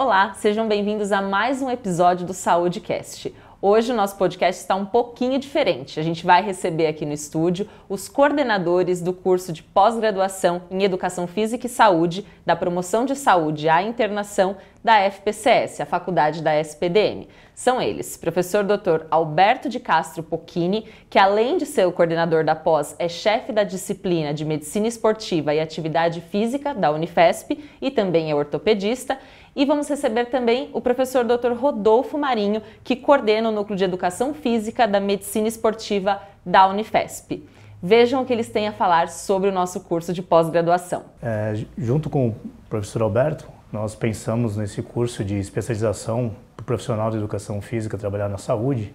Olá, sejam bem-vindos a mais um episódio do SaúdeCast. Hoje o nosso podcast está um pouquinho diferente. A gente vai receber aqui no estúdio os coordenadores do curso de pós-graduação em Educação Física e Saúde, da Promoção de Saúde à Internação da FPCS, a faculdade da SPDM. São eles, professor Dr. Alberto de Castro Pochini, que além de ser o coordenador da pós, é chefe da disciplina de Medicina Esportiva e Atividade Física da Unifesp e também é ortopedista, e vamos receber também o professor Dr. Rodolfo Marinho, que coordena o Núcleo de Educação Física da Medicina Esportiva da Unifesp. Vejam o que eles têm a falar sobre o nosso curso de pós-graduação. É, junto com o professor Alberto, nós pensamos nesse curso de especialização para o profissional de educação física trabalhar na saúde,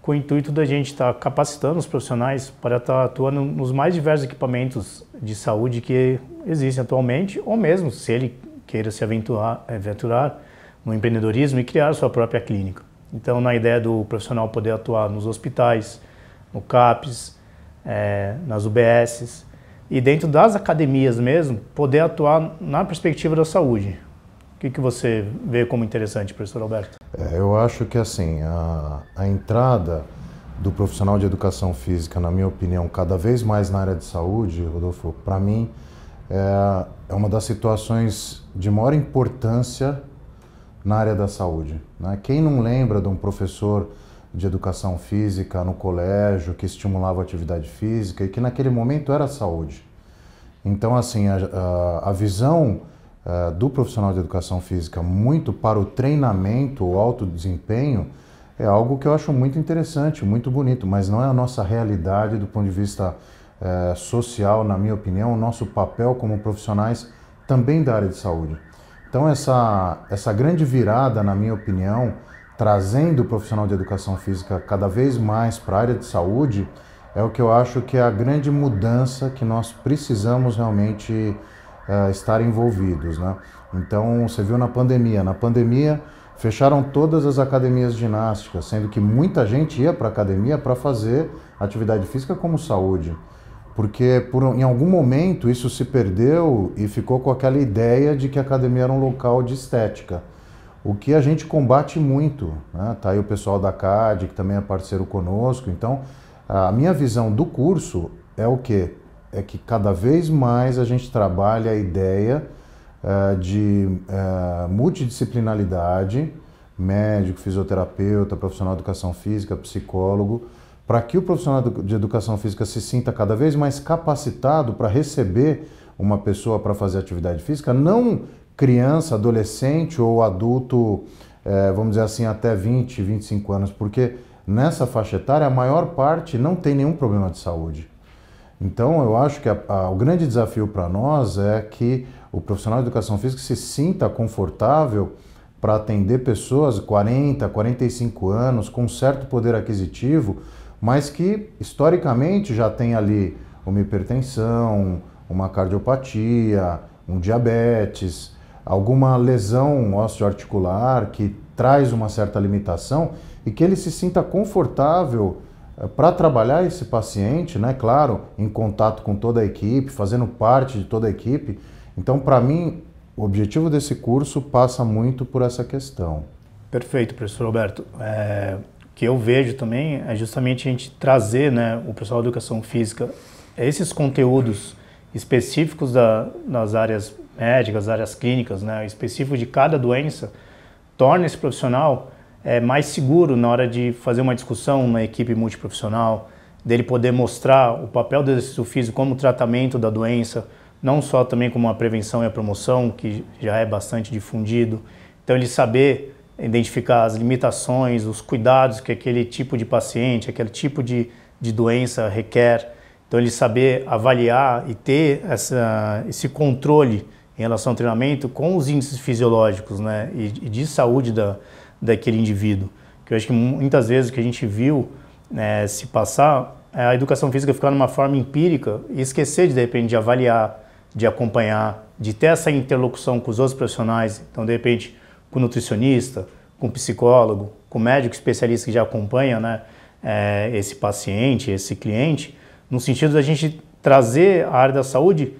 com o intuito da gente estar tá capacitando os profissionais para estar tá atuando nos mais diversos equipamentos de saúde que existem atualmente, ou mesmo se ele queira se aventurar, aventurar no empreendedorismo e criar sua própria clínica. Então, na ideia do profissional poder atuar nos hospitais, no CAPS, é, eh, nas UBSs e dentro das academias mesmo, poder atuar na perspectiva da saúde. O que, que você vê como interessante, professor Alberto? É, eu acho que assim, a, a entrada do profissional de educação física, na minha opinião, cada vez mais na área de saúde, Rodolfo, para mim, é, é uma das situações de maior importância na área da saúde. Né? Quem não lembra de um professor de educação física no colégio que estimulava a atividade física e que naquele momento era saúde? Então, assim, a, a, a visão eh, do profissional de educação física muito para o treinamento o alto desempenho é algo que eu acho muito interessante, muito bonito, mas não é a nossa realidade do ponto de vista eh, social, na minha opinião, o nosso papel como profissionais também da área de saúde. Então, essa, essa grande virada, na minha opinião, trazendo o profissional de educação física cada vez mais para a área de saúde, é o que eu acho que é a grande mudança que nós precisamos realmente eh, estar envolvidos. Né? Então, você viu na pandemia. Na pandemia, fecharam todas as academias ginásticas, sendo que muita gente ia para a academia para fazer atividade física como saúde porque por, em algum momento isso se perdeu e ficou com aquela ideia de que a academia era um local de estética, o que a gente combate muito. Né? Tá aí o pessoal da CAD, que também é parceiro conosco. Então, a minha visão do curso é o quê? É que cada vez mais a gente trabalha a ideia uh, de uh, multidisciplinaridade, médico, fisioterapeuta, profissional de educação física, psicólogo, para que o profissional de educação física se sinta cada vez mais capacitado para receber uma pessoa para fazer atividade física, não criança, adolescente ou adulto, é, vamos dizer assim, até 20, 25 anos, porque nessa faixa etária a maior parte não tem nenhum problema de saúde. Então eu acho que a, a, o grande desafio para nós é que o profissional de educação física se sinta confortável para atender pessoas 40, 45 anos, com certo poder aquisitivo, mas que historicamente já tem ali uma hipertensão, uma cardiopatia, um diabetes, alguma lesão osteoarticular que traz uma certa limitação e que ele se sinta confortável eh, para trabalhar esse paciente, né? Claro, em contato com toda a equipe, fazendo parte de toda a equipe. Então, para mim, o objetivo desse curso passa muito por essa questão. Perfeito, professor Roberto. É, que eu vejo também é justamente a gente trazer né, o pessoal da educação física esses conteúdos específicos da, das áreas médicas, áreas clínicas, né, específicos de cada doença, torna esse profissional é, mais seguro na hora de fazer uma discussão, uma equipe multiprofissional, dele poder mostrar o papel do exercício físico como tratamento da doença, não só também como a prevenção e a promoção, que já é bastante difundido. Então ele saber identificar as limitações, os cuidados que aquele tipo de paciente, aquele tipo de, de doença requer. Então, ele saber avaliar e ter essa, esse controle em relação ao treinamento com os índices fisiológicos né, e, e de saúde da, daquele indivíduo. Que eu acho que muitas vezes o que a gente viu né, se passar é a educação física ficar numa forma empírica e esquecer de, de repente, de avaliar, de acompanhar, de ter essa interlocução com os outros profissionais. Então, de repente, com nutricionista, com psicólogo, com médico especialista que já acompanha né, é, esse paciente, esse cliente, no sentido da gente trazer a área da saúde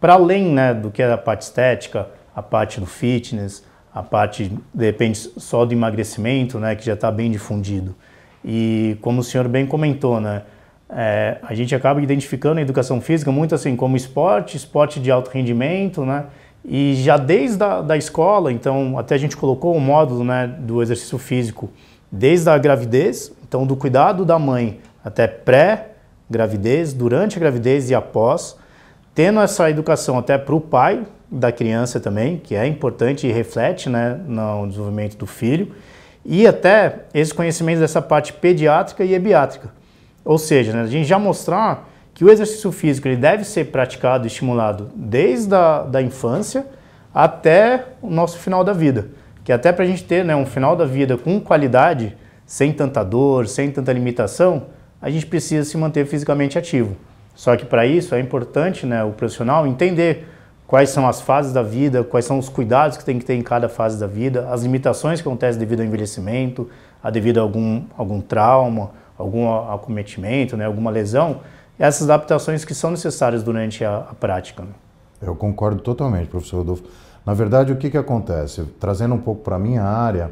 para além né, do que é a parte estética, a parte do fitness, a parte, de repente, só do emagrecimento, né, que já está bem difundido. E como o senhor bem comentou, né, é, a gente acaba identificando a educação física muito assim como esporte, esporte de alto rendimento, né, e já desde a da escola, então, até a gente colocou o módulo né, do exercício físico desde a gravidez, então do cuidado da mãe até pré-gravidez, durante a gravidez e após, tendo essa educação até para o pai da criança também, que é importante e reflete né, no desenvolvimento do filho, e até esses conhecimentos dessa parte pediátrica e hebiátrica. Ou seja, né, a gente já mostrar que o exercício físico ele deve ser praticado e estimulado desde a da infância até o nosso final da vida. Que até para a gente ter né, um final da vida com qualidade, sem tanta dor, sem tanta limitação, a gente precisa se manter fisicamente ativo. Só que para isso é importante né, o profissional entender quais são as fases da vida, quais são os cuidados que tem que ter em cada fase da vida, as limitações que acontecem devido ao envelhecimento, a devido a algum, algum trauma, algum acometimento, né, alguma lesão, essas adaptações que são necessárias durante a, a prática. Eu concordo totalmente, professor Rodolfo. Na verdade, o que, que acontece? Trazendo um pouco para a minha área,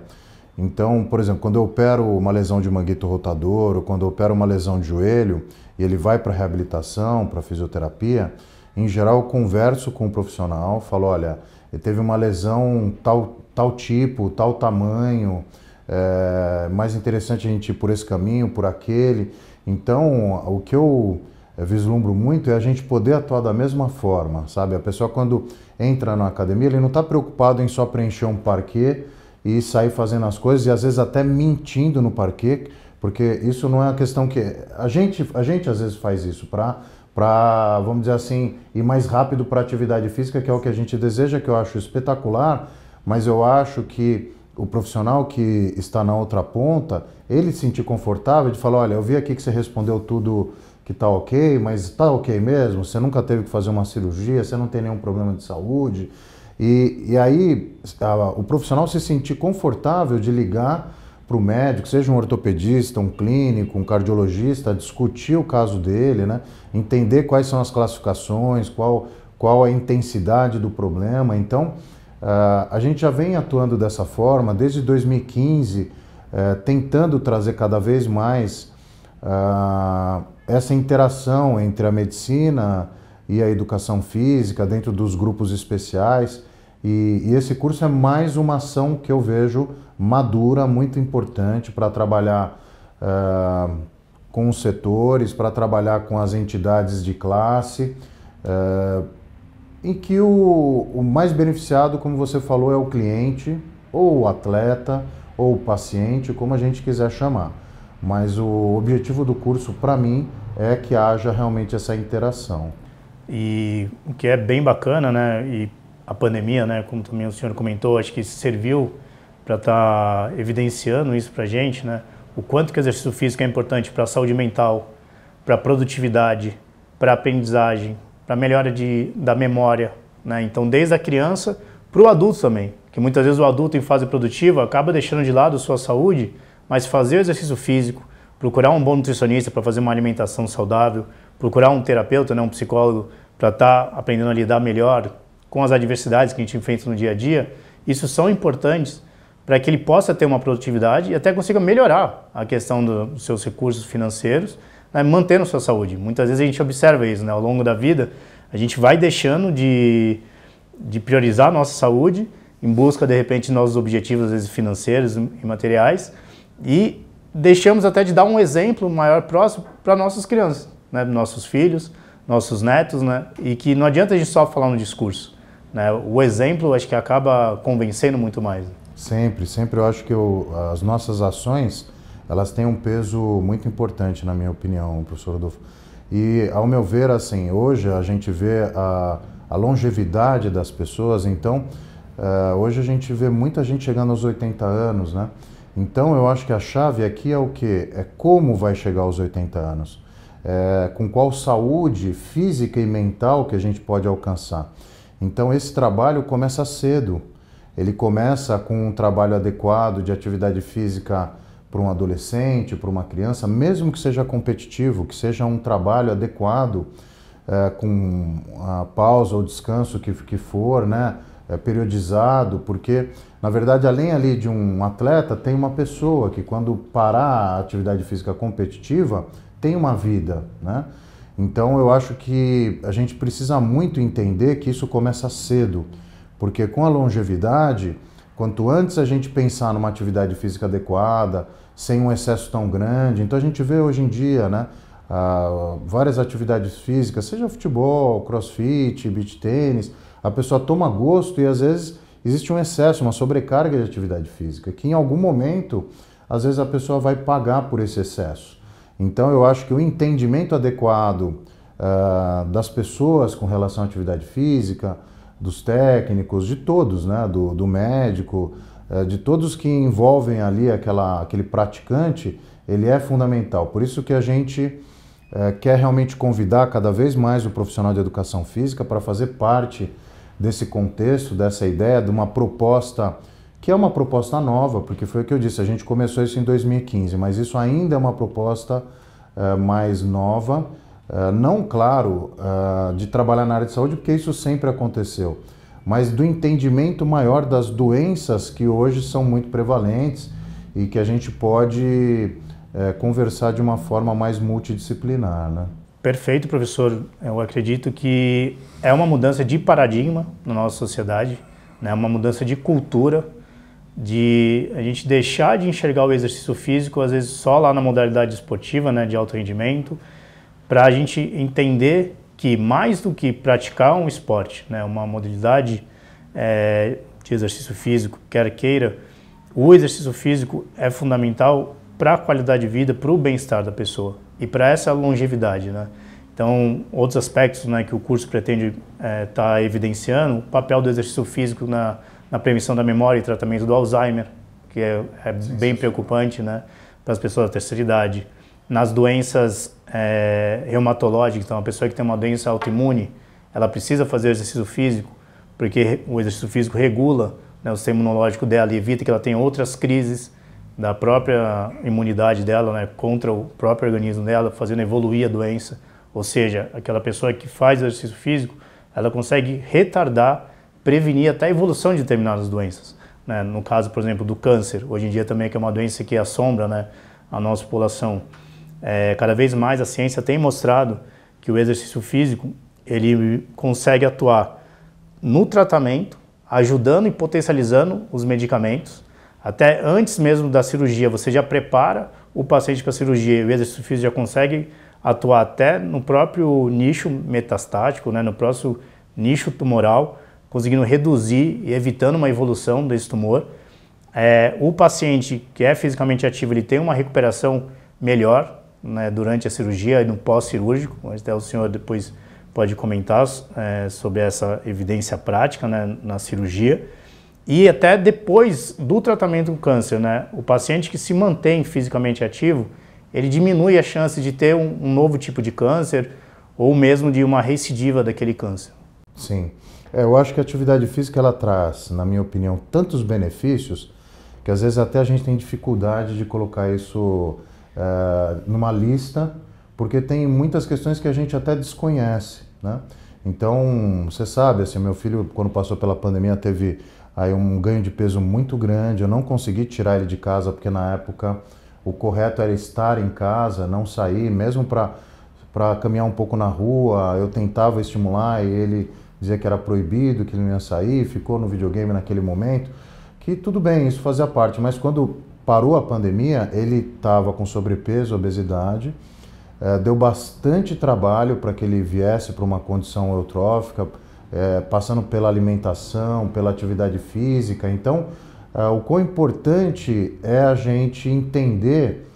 então, por exemplo, quando eu opero uma lesão de manguito rotador ou quando eu opero uma lesão de joelho e ele vai para reabilitação, para fisioterapia, em geral eu converso com o profissional, falo, olha, ele teve uma lesão tal, tal tipo, tal tamanho, é mais interessante a gente ir por esse caminho, por aquele. Então, o que eu vislumbro muito é a gente poder atuar da mesma forma, sabe? A pessoa quando entra na academia, ele não está preocupado em só preencher um parquet e sair fazendo as coisas e às vezes até mentindo no parquet, porque isso não é uma questão que a gente a gente às vezes faz isso para para, vamos dizer assim, ir mais rápido para a atividade física, que é o que a gente deseja, que eu acho espetacular, mas eu acho que o profissional que está na outra ponta, ele se sentir confortável de falar, olha, eu vi aqui que você respondeu tudo que tá ok, mas tá ok mesmo? Você nunca teve que fazer uma cirurgia, você não tem nenhum problema de saúde. E, e aí a, o profissional se sentir confortável de ligar para o médico, seja um ortopedista, um clínico, um cardiologista, discutir o caso dele, né? entender quais são as classificações, qual, qual a intensidade do problema. Então, uh, a gente já vem atuando dessa forma desde 2015, uh, eh, tentando trazer cada vez mais. Uh, essa interação entre a medicina e a educação física dentro dos grupos especiais. E, e esse curso é mais uma ação que eu vejo madura, muito importante para trabalhar uh, com os setores, para trabalhar com as entidades de classe, uh, eh, em que o, o mais beneficiado, como você falou, é o cliente, ou o atleta, ou o paciente, como a gente quiser chamar. Mas o objetivo do curso, para mim, é que haja realmente essa interação. E o que é bem bacana, né? E a pandemia, né? Como também o senhor comentou, acho que serviu para estar tá evidenciando isso para gente, né? O quanto que o exercício físico é importante para a saúde mental, para a produtividade, para a aprendizagem, para a melhora de, da memória, né? Então, desde a criança para o adulto também, que muitas vezes o adulto em fase produtiva acaba deixando de lado sua saúde mas fazer o exercício físico, procurar um bom nutricionista para fazer uma alimentação saudável, procurar um terapeuta, né, um psicólogo, para estar tá aprendendo a lidar melhor com as adversidades que a gente enfrenta no dia a dia, isso são importantes para que ele possa ter uma produtividade e até consiga melhorar a questão do, dos seus recursos financeiros, né, mantendo sua saúde. Muitas vezes a gente observa isso, né, ao longo da vida, a gente vai deixando de, de priorizar a nossa saúde em busca, de repente, de nossos objetivos, às vezes, financeiros e materiais, e deixamos até de dar um exemplo maior próximo para nossos crianças, né? nossos filhos, nossos netos, né? E que não adianta a gente só falar no discurso, né? O exemplo acho que acaba convencendo muito mais. Sempre, sempre eu acho que eu, as nossas ações, elas têm um peso muito importante na minha opinião, professor Rodolfo. E ao meu ver, assim, hoje a gente vê a, a longevidade das pessoas, então uh, hoje a gente vê muita gente chegando aos 80 anos, né? Então eu acho que a chave aqui é o que? É como vai chegar aos 80 anos. É, com qual saúde física e mental que a gente pode alcançar. Então esse trabalho começa cedo. Ele começa com um trabalho adequado de atividade física para um adolescente, para uma criança, mesmo que seja competitivo, que seja um trabalho adequado, é, com a pausa ou descanso que, que for, né? é, periodizado, porque na verdade, além ali de um atleta, tem uma pessoa que quando parar a atividade física competitiva, tem uma vida, né? Então eu acho que a gente precisa muito entender que isso começa cedo, porque com a longevidade, quanto antes a gente pensar numa atividade física adequada, sem um excesso tão grande, então a gente vê hoje em dia, né, ah, várias atividades físicas, seja futebol, crossfit, beach tênis, a pessoa toma gosto e às vezes existe um excesso, uma sobrecarga de atividade física, que em algum momento, às vezes a pessoa vai pagar por esse excesso. Então eu acho que o entendimento adequado uh, das pessoas com relação à atividade física, dos técnicos, de todos, né? do, do médico, uh, de todos que envolvem ali aquela, aquele praticante, ele é fundamental. Por isso que a gente uh, quer realmente convidar cada vez mais o profissional de educação física para fazer parte desse contexto, dessa ideia, de uma proposta que é uma proposta nova, porque foi o que eu disse, a gente começou isso em 2015, mas isso ainda é uma proposta uh, mais nova, uh, não claro uh, de trabalhar na área de saúde, porque isso sempre aconteceu, mas do entendimento maior das doenças que hoje são muito prevalentes e que a gente pode conversar de uma forma mais multidisciplinar, né? Perfeito, professor. Eu acredito que é uma mudança de paradigma na nossa sociedade, né? É uma mudança de cultura, de a gente deixar de enxergar o exercício físico, às vezes só lá na modalidade esportiva, né? de alto rendimento, para a gente entender que mais do que praticar um esporte, né? uma modalidade é, de exercício físico, quer queira, o exercício físico é fundamental para a qualidade de vida, para o bem-estar da pessoa e para essa longevidade, né? Então, outros aspectos né, que o curso pretende estar é, tá evidenciando, o papel do exercício físico na, na prevenção da memória e tratamento do Alzheimer, que é, é bem preocupante né, para as pessoas da terceira idade. Nas doenças é, reumatológicas, então a pessoa que tem uma doença autoimune, ela precisa fazer exercício físico, porque o exercício físico regula né, o sistema imunológico dela e evita que ela tenha outras crises da própria imunidade dela, né, contra o próprio organismo dela, fazendo evoluir a doença. Ou seja, aquela pessoa que faz exercício físico, ela consegue retardar, prevenir até a evolução de determinadas doenças. Né? No caso, por exemplo, do câncer, hoje em dia também é que é uma doença que assombra né, a nossa população. É, cada vez mais a ciência tem mostrado que o exercício físico ele consegue atuar no tratamento, ajudando e potencializando os medicamentos até antes mesmo da cirurgia, você já prepara o paciente para a cirurgia e o exercício físico já consegue atuar até no próprio nicho metastático, né, no próximo nicho tumoral, conseguindo reduzir e evitando uma evolução desse tumor. É, o paciente que é fisicamente ativo, ele tem uma recuperação melhor né, durante a cirurgia e no pós-cirúrgico, até o senhor depois pode comentar é, sobre essa evidência prática né, na cirurgia e até depois do tratamento do câncer, né? O paciente que se mantém fisicamente ativo, ele diminui a chance de ter um, um novo tipo de câncer ou mesmo de uma recidiva daquele câncer. Sim. É, eu acho que a atividade física ela traz, na minha opinião, tantos benefícios que às vezes até a gente tem dificuldade de colocar isso é, numa lista, porque tem muitas questões que a gente até desconhece, né? Então, você sabe, assim, meu filho, quando passou pela pandemia, teve aí um ganho de peso muito grande. Eu não consegui tirar ele de casa porque na época o correto era estar em casa, não sair, mesmo para para caminhar um pouco na rua. Eu tentava estimular e ele dizia que era proibido, que ele não ia sair, ficou no videogame naquele momento. Que tudo bem, isso fazia parte, mas quando parou a pandemia, ele estava com sobrepeso, obesidade, eh, deu bastante trabalho para que ele viesse para uma condição eutrófica, é, passando pela alimentação, pela atividade física. Então, é, o quão importante é a gente entender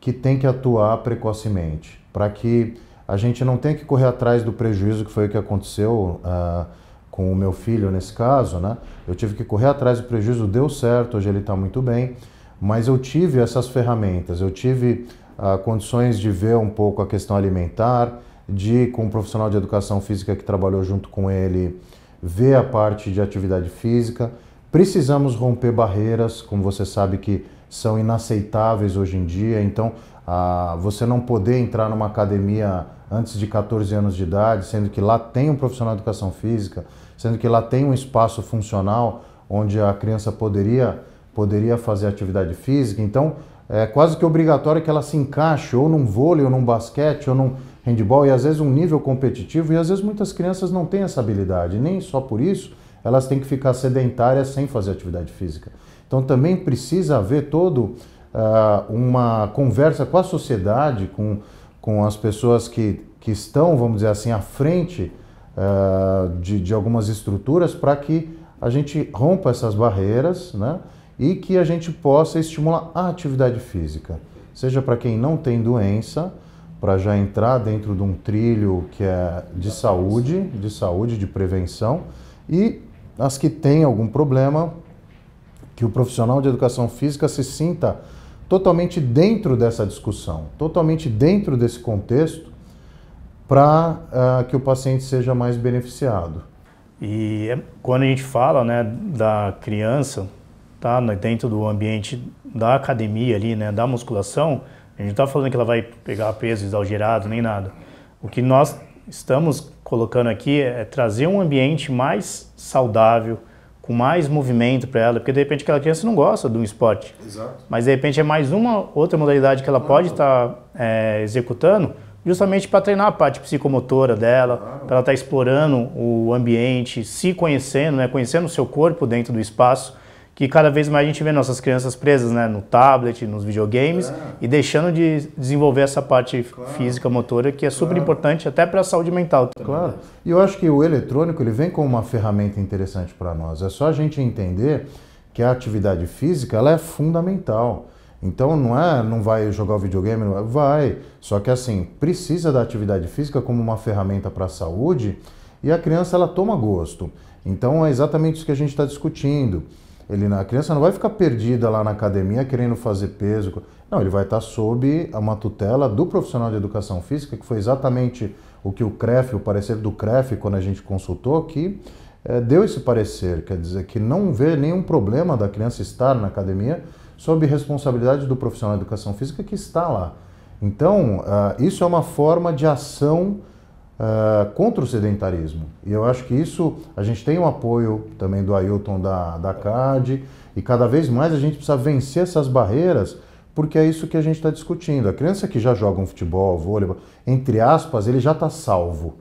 que tem que atuar precocemente, para que a gente não tenha que correr atrás do prejuízo que foi o que aconteceu uh, com o meu filho nesse caso, né? Eu tive que correr atrás do prejuízo, deu certo, hoje ele está muito bem, mas eu tive essas ferramentas, eu tive uh, condições de ver um pouco a questão alimentar, de, com um profissional de educação física que trabalhou junto com ele, ver a parte de atividade física. Precisamos romper barreiras, como você sabe que são inaceitáveis hoje em dia, então a você não poder entrar numa academia antes de 14 anos de idade, sendo que lá tem um profissional de educação física, sendo que lá tem um espaço funcional onde a criança poderia, poderia fazer atividade física. Então, é quase que obrigatório que ela se encaixe ou num vôlei, ou num basquete, ou num, handball e às vezes um nível competitivo e às vezes muitas crianças não têm essa habilidade, nem só por isso elas têm que ficar sedentárias sem fazer atividade física. Então também precisa haver todo uh, uma conversa com a sociedade, com, com as pessoas que, que estão, vamos dizer assim, à frente uh, de, de algumas estruturas para que a gente rompa essas barreiras né, e que a gente possa estimular a atividade física, seja para quem não tem doença, para já entrar dentro de um trilho que é de saúde, de saúde, de prevenção, e as que têm algum problema, que o profissional de educação física se sinta totalmente dentro dessa discussão, totalmente dentro desse contexto, para uh, eh, que o paciente seja mais beneficiado. E é, quando a gente fala né, da criança, tá, dentro do ambiente da academia ali, né, da musculação, a gente não está falando que ela vai pegar peso exagerado nem nada. O que nós estamos colocando aqui é trazer um ambiente mais saudável, com mais movimento para ela, porque de repente aquela criança não gosta de um esporte. Exato. Mas de repente é mais uma outra modalidade que ela pode estar tá, é, executando, justamente para treinar a parte psicomotora dela, claro. para ela estar tá explorando o ambiente, se conhecendo, né, conhecendo o seu corpo dentro do espaço que cada vez mais a gente vê nossas crianças presas né, no tablet, nos videogames é. e deixando de desenvolver essa parte claro. física, motora, que é super claro. importante até para a saúde mental. Né? Claro. E eu acho que o eletrônico ele vem com uma ferramenta interessante para nós. É só a gente entender que a atividade física ela é fundamental. Então não é, não vai jogar o videogame, vai, é? vai. Só que assim, precisa da atividade física como uma ferramenta para a saúde e a criança ela toma gosto. Então é exatamente isso que a gente está discutindo. Ele, a criança não vai ficar perdida lá na academia querendo fazer peso. Não, ele vai estar tá sob uma tutela do profissional de educação física, que foi exatamente o que o CREF, o parecer do CREF, quando a gente consultou, que é, deu esse parecer. Quer dizer, que não vê nenhum problema da criança estar na academia sob responsabilidade do profissional de educação física que está lá. Então, uh, isso é uma forma de ação uh, contra o sedentarismo. E eu acho que isso, a gente tem o um apoio também do Ailton da, da CAD, e cada vez mais a gente precisa vencer essas barreiras, porque é isso que a gente está discutindo. A criança que já joga um futebol, vôleibol, entre aspas, ele já está salvo.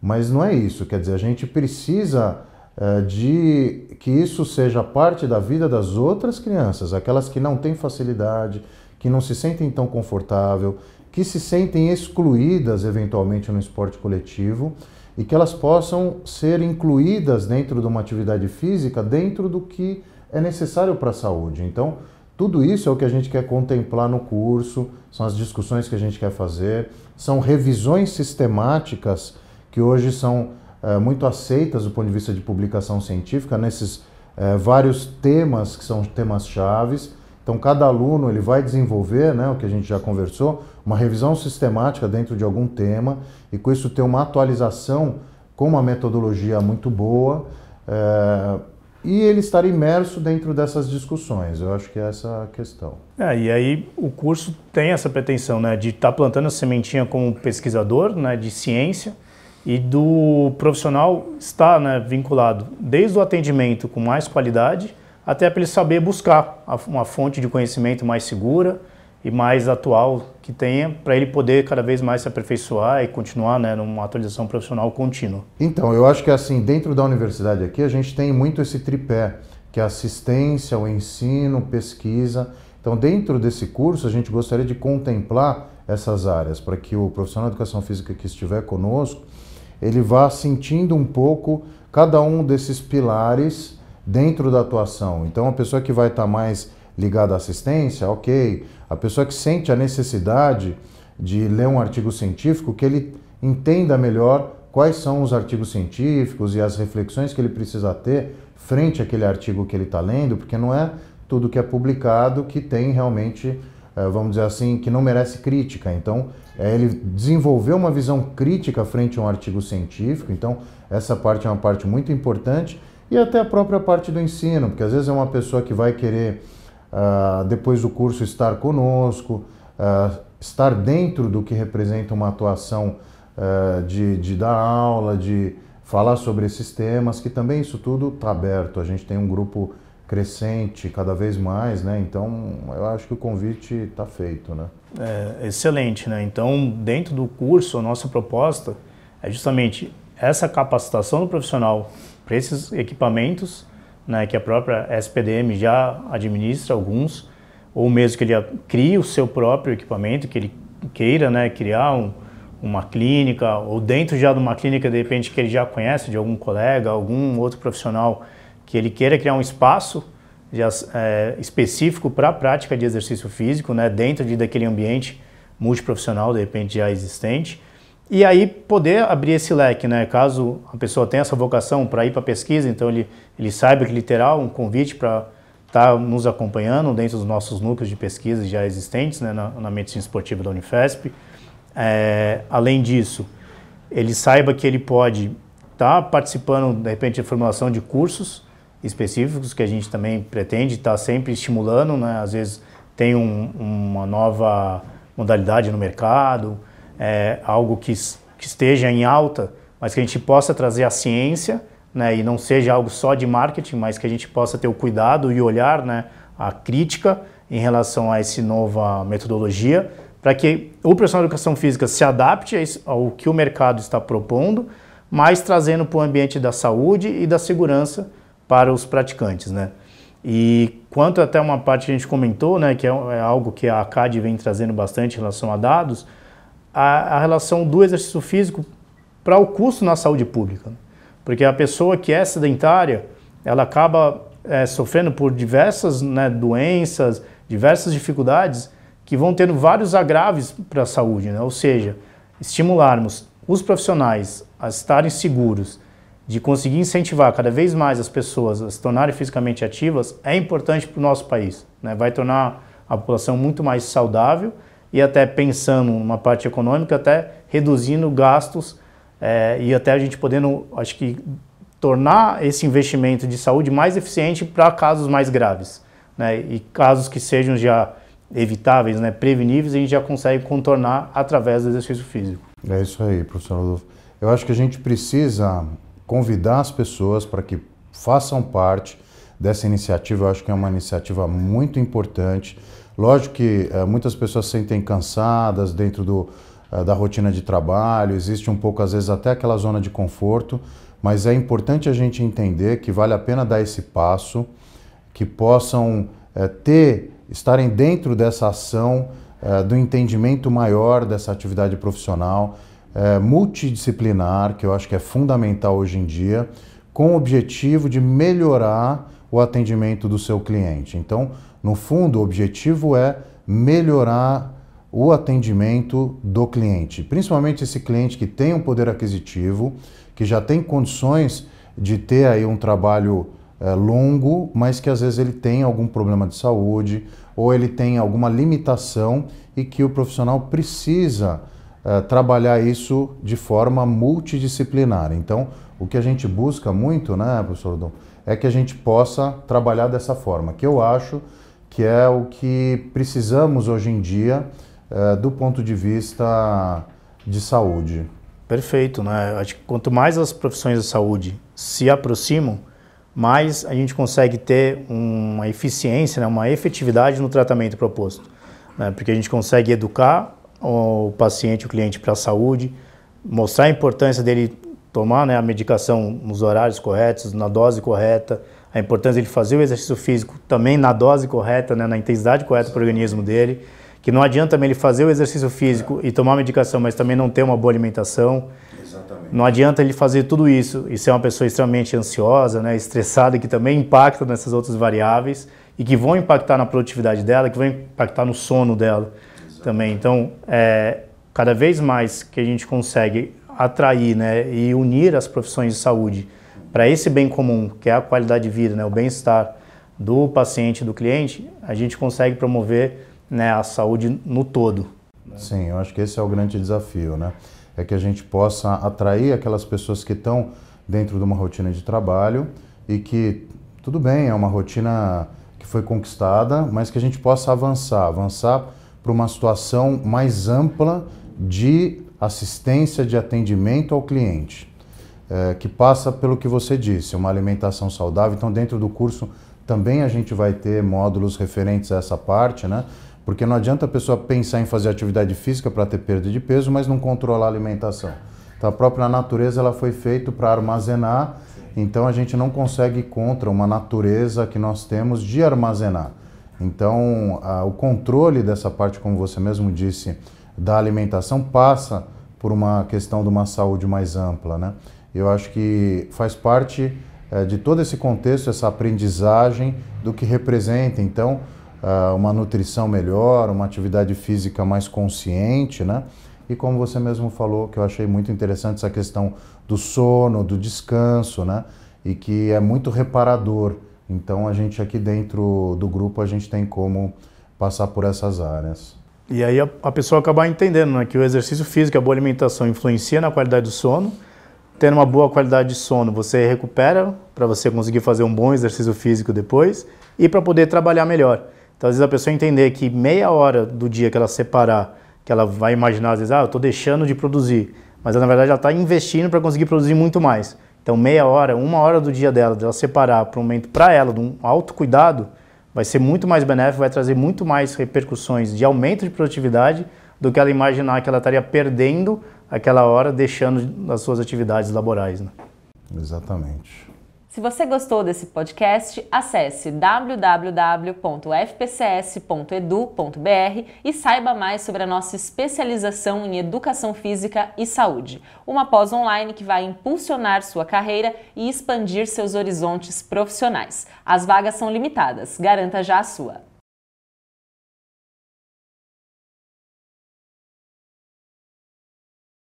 Mas não é isso, quer dizer, a gente precisa uh, de que isso seja parte da vida das outras crianças, aquelas que não têm facilidade, que não se sentem tão confortável, que se sentem excluídas eventualmente no esporte coletivo e que elas possam ser incluídas dentro de uma atividade física, dentro do que é necessário para a saúde. Então, tudo isso é o que a gente quer contemplar no curso, são as discussões que a gente quer fazer, são revisões sistemáticas que hoje são é, muito aceitas do ponto de vista de publicação científica nesses é, vários temas que são temas chaves então, cada aluno ele vai desenvolver, né, o que a gente já conversou, uma revisão sistemática dentro de algum tema e com isso ter uma atualização com uma metodologia muito boa é, e ele estar imerso dentro dessas discussões. Eu acho que é essa a questão. É, e aí o curso tem essa pretensão né, de estar tá plantando a sementinha como pesquisador né, de ciência e do profissional estar né, vinculado desde o atendimento com mais qualidade – até para ele saber buscar uma fonte de conhecimento mais segura e mais atual que tenha, para ele poder cada vez mais se aperfeiçoar e continuar né, numa atualização profissional contínua. Então, eu acho que assim, dentro da universidade aqui, a gente tem muito esse tripé, que é assistência, o ensino, pesquisa. Então, dentro desse curso, a gente gostaria de contemplar essas áreas, para que o profissional de educação física que estiver conosco, ele vá sentindo um pouco cada um desses pilares dentro da atuação. Então, a pessoa que vai estar tá mais ligada à assistência, ok. A pessoa que sente a necessidade de ler um artigo científico, que ele entenda melhor quais são os artigos científicos e as reflexões que ele precisa ter frente àquele artigo que ele está lendo, porque não é tudo que é publicado que tem realmente, eh, vamos dizer assim, que não merece crítica. Então, é ele desenvolveu uma visão crítica frente a um artigo científico. Então, essa parte é uma parte muito importante e até a própria parte do ensino, porque às vezes é uma pessoa que vai querer, uh, depois do curso, estar conosco, uh, estar dentro do que representa uma atuação uh, de, de dar aula, de falar sobre esses temas, que também isso tudo está aberto. A gente tem um grupo crescente cada vez mais, né? Então, eu acho que o convite está feito, né? É, excelente, né? Então, dentro do curso, a nossa proposta é justamente essa capacitação do profissional para esses equipamentos, né, que a própria SPDM já administra alguns, ou mesmo que ele crie o seu próprio equipamento, que ele queira né, criar um, uma clínica, ou dentro já de uma clínica, de repente, que ele já conhece de algum colega, algum outro profissional, que ele queira criar um espaço já, é, específico para a prática de exercício físico, né, dentro de, daquele ambiente multiprofissional, de repente, já existente. E aí poder abrir esse leque, né? Caso a pessoa tenha essa vocação para ir para pesquisa, então ele, ele saiba que ele terá um convite para estar tá nos acompanhando dentro dos nossos núcleos de pesquisa já existentes né? na, na medicina esportiva da Unifesp. É, além disso, ele saiba que ele pode estar tá participando, de repente, de formulação de cursos específicos que a gente também pretende estar tá sempre estimulando, né? Às vezes tem um, uma nova modalidade no mercado, é, algo que, que esteja em alta, mas que a gente possa trazer a ciência né, e não seja algo só de marketing, mas que a gente possa ter o cuidado e olhar né, a crítica em relação a essa nova metodologia, para que o profissional de educação física se adapte ao que o mercado está propondo, mas trazendo para o ambiente da saúde e da segurança para os praticantes. Né? E quanto até uma parte que a gente comentou, né, que é, é algo que a ACAD vem trazendo bastante em relação a dados, a, a relação do exercício físico para o custo na saúde pública. Né? Porque a pessoa que é sedentária, ela acaba é, sofrendo por diversas né, doenças, diversas dificuldades que vão tendo vários agraves para a saúde. Né? Ou seja, estimularmos os profissionais a estarem seguros de conseguir incentivar cada vez mais as pessoas a se tornarem fisicamente ativas é importante para o nosso país. Né? Vai tornar a população muito mais saudável e até pensando numa parte econômica, até reduzindo gastos é, e até a gente podendo, acho que, tornar esse investimento de saúde mais eficiente para casos mais graves. Né? E casos que sejam já evitáveis, né? preveníveis, a gente já consegue contornar através do exercício físico. É isso aí, professor Rodolfo. Eu acho que a gente precisa convidar as pessoas para que façam parte dessa iniciativa. Eu acho que é uma iniciativa muito importante Lógico que eh, muitas pessoas se sentem cansadas dentro do, eh, da rotina de trabalho, existe um pouco, às vezes, até aquela zona de conforto, mas é importante a gente entender que vale a pena dar esse passo, que possam eh, ter, estarem dentro dessa ação, do entendimento maior dessa atividade profissional, multidisciplinar, que eu acho que é fundamental hoje em dia, com o objetivo de melhorar o atendimento do seu cliente. Então, no fundo, o objetivo é melhorar o atendimento do cliente, principalmente esse cliente que tem um poder aquisitivo, que já tem condições de ter aí um trabalho é, longo, mas que às vezes ele tem algum problema de saúde ou ele tem alguma limitação e que o profissional precisa é, trabalhar isso de forma multidisciplinar. Então, o que a gente busca muito, né, professor Dom, é que a gente possa trabalhar dessa forma, que eu acho que é o que precisamos hoje em dia é, do ponto de vista de saúde. Perfeito, né? Acho que quanto mais as profissões da saúde se aproximam, mais a gente consegue ter uma eficiência, né? uma efetividade no tratamento proposto. Né? Porque a gente consegue educar o paciente, o cliente para a saúde, mostrar a importância dele tomar né, a medicação nos horários corretos, na dose correta, a importância de fazer o exercício físico também na dose correta, né, na intensidade correta para o organismo dele, que não adianta também ele fazer o exercício físico e tomar medicação, mas também não ter uma boa alimentação. Exatamente. Não adianta ele fazer tudo isso e ser uma pessoa extremamente ansiosa, né, estressada, que também impacta nessas outras variáveis e que vão impactar na produtividade dela, que vão impactar no sono dela Exatamente. também. Então, é, cada vez mais que a gente consegue atrair né, e unir as profissões de saúde para esse bem comum, que é a qualidade de vida, né, o bem-estar do paciente, do cliente, a gente consegue promover né, a saúde no todo. Sim, eu acho que esse é o grande desafio, né? É que a gente possa atrair aquelas pessoas que estão dentro de uma rotina de trabalho e que, tudo bem, é uma rotina que foi conquistada, mas que a gente possa avançar avançar para uma situação mais ampla de assistência, de atendimento ao cliente é, que passa pelo que você disse, uma alimentação saudável. Então, dentro do curso também a gente vai ter módulos referentes a essa parte, né? Porque não adianta a pessoa pensar em fazer atividade física para ter perda de peso, mas não controlar a alimentação. Então, a própria natureza ela foi feita para armazenar, então a gente não consegue ir contra uma natureza que nós temos de armazenar. Então, a, o controle dessa parte, como você mesmo disse, da alimentação passa por uma questão de uma saúde mais ampla, né? Eu acho que faz parte é, de todo esse contexto, essa aprendizagem do que representa. Então, ah, uma nutrição melhor, uma atividade física mais consciente, né? E como você mesmo falou, que eu achei muito interessante essa questão do sono, do descanso, né? E que é muito reparador. Então, a gente aqui dentro do grupo, a gente tem como passar por essas áreas. E aí a, pessoa acaba entendendo né, que o exercício físico, a boa alimentação influencia na qualidade do sono, tendo uma boa qualidade de sono, você recupera para você conseguir fazer um bom exercício físico depois e para poder trabalhar melhor. Então, às vezes a pessoa entender que meia hora do dia que ela separar, que ela vai imaginar às vezes, ah, eu estou deixando de produzir, mas na verdade ela está investindo para conseguir produzir muito mais. Então, meia hora, uma hora do dia dela, dela separar para um momento para ela, de um autocuidado, vai ser muito mais benéfico, vai trazer muito mais repercussões de aumento de produtividade do que ela imaginar que ela estaria perdendo aquela hora deixando as suas atividades laborais. Né? Exatamente. Se você gostou desse podcast, acesse www.fpcs.edu.br e saiba mais sobre a nossa especialização em educação física e saúde, uma pós online que vai impulsionar sua carreira e expandir seus horizontes profissionais. As vagas são limitadas, garanta já a sua.